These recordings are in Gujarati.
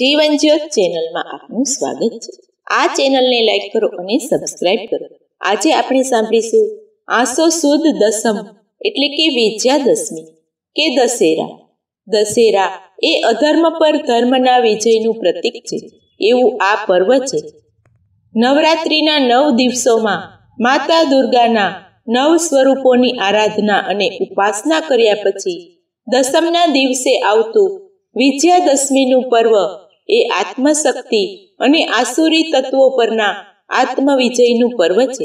જીવન જ્યોત ચેનલમાં આપનું સ્વાગત છે આ ચેનલને લાઈક કરો અને સબસ્ક્રાઇબ કરો આજે આપણે સાંભળીશું આસો સુદ દસમ એટલે કે વિજયા દસમી કે દશેરા દશેરા એ અધર્મ પર ધર્મના વિજયનું પ્રતીક છે એવું આ પર્વ છે નવરાત્રિના નવ દિવસોમાં માતા દુર્ગાના નવ સ્વરૂપોની આરાધના અને ઉપાસના કર્યા પછી દસમના દિવસે આવતું વિજયાદશમીનું પર્વ એ આત્મશક્તિ અને આસુરી તત્વો પરના આત્મવિજયનું પર્વ છે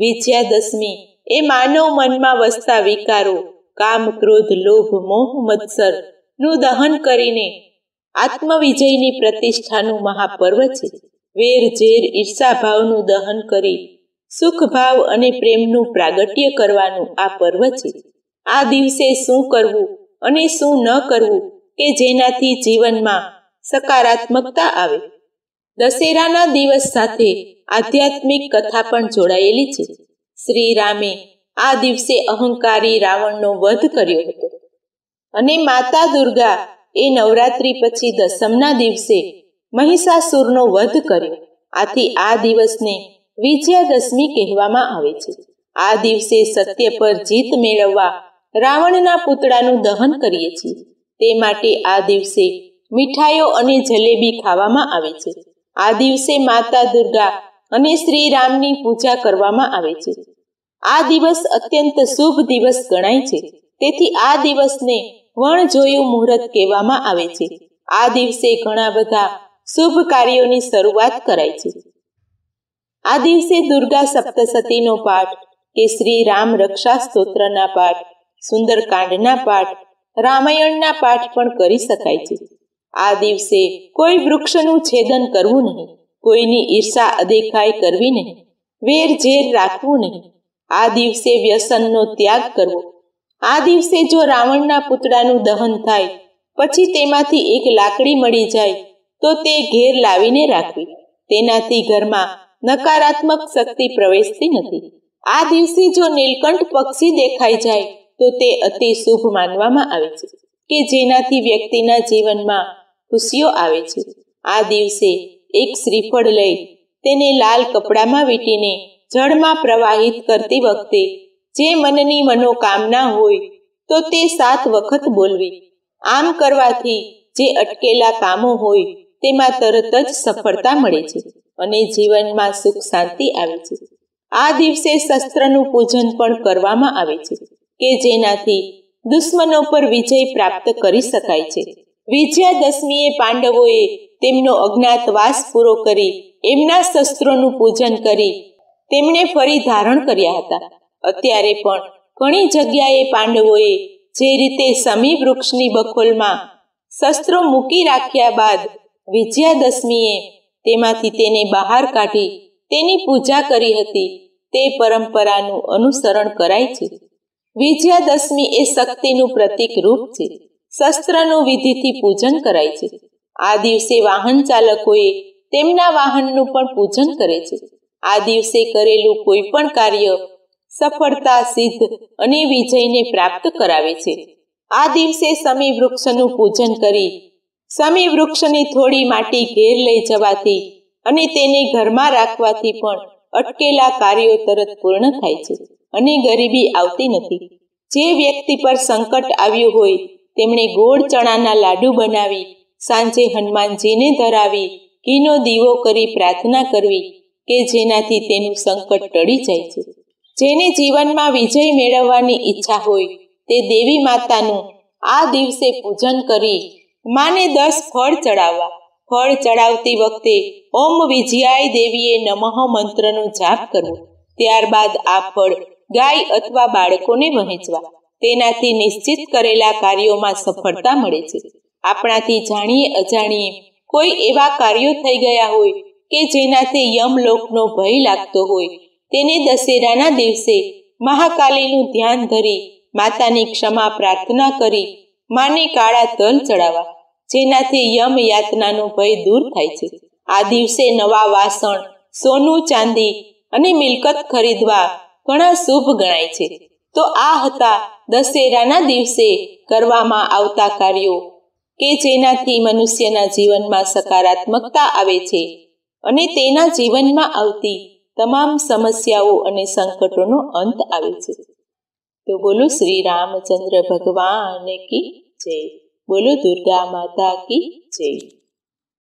વિજયાદશમી એ માનવ મનમાં વસતા વિકારો કામ ક્રોધ લોભ મોહ મત્સર નું દહન કરીને આત્મવિજયની પ્રતિષ્ઠાનું મહાપર્વ છે વેર ઝેર ઈર્ષાભાવનું દહન કરી સુખભાવ અને પ્રેમનું પ્રાગટ્ય કરવાનું આ પર્વ છે આ દિવસે શું કરવું અને શું ન કરવું કે જેનાથી જીવનમાં સકારાત્મકતા આવે દશેરાના દિવસ સાથે આધ્યાત્મિક કથા પણ જોડાયેલી છે શ્રી રામે આ દિવસે અહંકારી રાવણનો વધ કર્યો હતો અને માતા દુર્ગા એ નવરાત્રી પછી દસમના દિવસે મહિષાસુરનો વધ કર્યો આથી આ દિવસને વિજયાદશમી કહેવામાં આવે છે આ દિવસે સત્ય પર જીત મેળવવા રાવણના પૂતળાનું દહન કરીએ છીએ તે માટે આ દિવસે મીઠાઈઓ અને જલેબી ખાવામાં આવે છે આ દિવસે માતા દુર્ગા અને શ્રી રામની પૂજા કરવામાં આવે છે આ દિવસ અત્યંત શુભ દિવસ ગણાય છે તેથી આ દિવસને વણ જોયું મુહૂર્ત કહેવામાં આવે છે આ દિવસે ઘણા બધા શુભ કાર્યોની શરૂઆત કરાય છે આ દિવસે દુર્ગા સપ્તસતીનો પાઠ કે શ્રી રામ રક્ષા સ્તોત્રના પાઠ સુંદરકાંડના પાઠ રામાયણના પાઠ પણ કરી શકાય છે આ દિવસે કોઈ વૃક્ષનું છેદન કરવું નહીં કોઈની ઈર્ષા અદેખાઈ કરવી નહીં વેર ઝેર રાખવું નહીં આ દિવસે વ્યસનનો ત્યાગ કરવો આ દિવસે જો રાવણના પૂતળાનું દહન થાય પછી તેમાંથી એક લાકડી મળી જાય તો તે ઘેર લાવીને રાખવી તેનાથી ઘરમાં નકારાત્મક શક્તિ પ્રવેશતી નથી આ દિવસે જો નીલકંઠ પક્ષી દેખાઈ જાય તો તે અતિ શુભ માનવામાં આવે છે કે જેનાથી વ્યક્તિના જીવનમાં ખુશીઓ આવે છે આ દિવસે એક શ્રીફળ લઈ તેને લાલ કપડામાં વીંટીને જળમાં પ્રવાહિત કરતી વખતે જે મનની મનોકામના હોય તો તે સાત વખત બોલવી આમ કરવાથી જે અટકેલા કામો હોય તેમાં તરત જ સફળતા મળે છે અને જીવનમાં સુખ શાંતિ આવે છે આ દિવસે શસ્ત્રનું પૂજન પણ કરવામાં આવે છે કે જેનાથી દુશ્મનો પર વિજય પ્રાપ્ત કરી શકાય છે વિજયાદશમીએ પાંડવોએ તેમનો અજ્ઞાતવાસ પૂરો કરી એમના શસ્ત્રોનું પૂજન કરી તેમણે ફરી ધારણ કર્યા હતા અત્યારે પણ ઘણી જગ્યાએ પાંડવોએ જે રીતે સમી વૃક્ષની બખોલમાં શસ્ત્રો મૂકી રાખ્યા બાદ વિજયાદશમીએ તેમાંથી તેને બહાર કાઢી તેની પૂજા કરી હતી તે પરંપરાનું અનુસરણ કરાય છે વિજયાદશમી એ શક્તિનું પ્રતીક રૂપ છે શસ્ત્રનું વિધિથી પૂજન કરાય છે આ દિવસે વાહન ચાલકોએ તેમના વાહનનું પણ પૂજન કરે છે આ દિવસે કરેલું કોઈ પણ કાર્ય સફળતા સિદ્ધ અને વિજયને પ્રાપ્ત કરાવે છે આ દિવસે સમી વૃક્ષનું પૂજન કરી સમી વૃક્ષને થોડી માટી ઘેર લઈ જવાથી અને તેને ઘરમાં રાખવાથી પણ અટકેલા કાર્યો તરત પૂર્ણ થાય છે અને ગરીબી આવતી નથી જે વ્યક્તિ પર સંકટ આવ્યું હોય તેમણે ગોળ ચણાના લાડુ બનાવી સાંજે હનુમાનજીને ધરાવી ઘીનો દીવો કરી પ્રાર્થના કરવી કે જેનાથી તેનું સંકટ ટળી જાય છે જેને જીવનમાં વિજય મેળવવાની ઈચ્છા હોય તે દેવી માતાનું આ દિવસે પૂજન કરી માને દસ ફળ ચડાવવા ફળ ચડાવતી વખતે ઓમ વિજયાય દેવીએ નમઃ મંત્રનો જાપ કરવો ત્યારબાદ આ ફળ ગાય અથવા બાળકોને વહેંચવા તેનાથી નિશ્ચિત કરેલા કાર્યોમાં સફળતા મળે છે આપણાથી જાણીએ અજાણીએ કોઈ એવા કાર્યો થઈ ગયા હોય કે જેનાથી યમલોકનો ભય લાગતો હોય તેને દશેરાના દિવસે મહાકાલીનું ધ્યાન ધરી માતાની ક્ષમા પ્રાર્થના કરી માને કાળા તલ ચડાવવા જેનાથી યમ યાતનાનો ભય દૂર થાય છે આ દિવસે નવા વાસણ સોનું ચાંદી અને મિલકત ખરીદવા ઘણા શુભ ગણાય છે તો આ હતા દશેરાના દિવસે કરવામાં આવતા કાર્યો કે જેનાથી મનુષ્યના જીવનમાં સકારાત્મકતા આવે છે અને તેના જીવનમાં આવતી તમામ સમસ્યાઓ અને સંકટોનો અંત આવે છે તો બોલો શ્રી રામચંદ્ર ભગવાન કી જય બોલો દુર્ગા માતા કી જય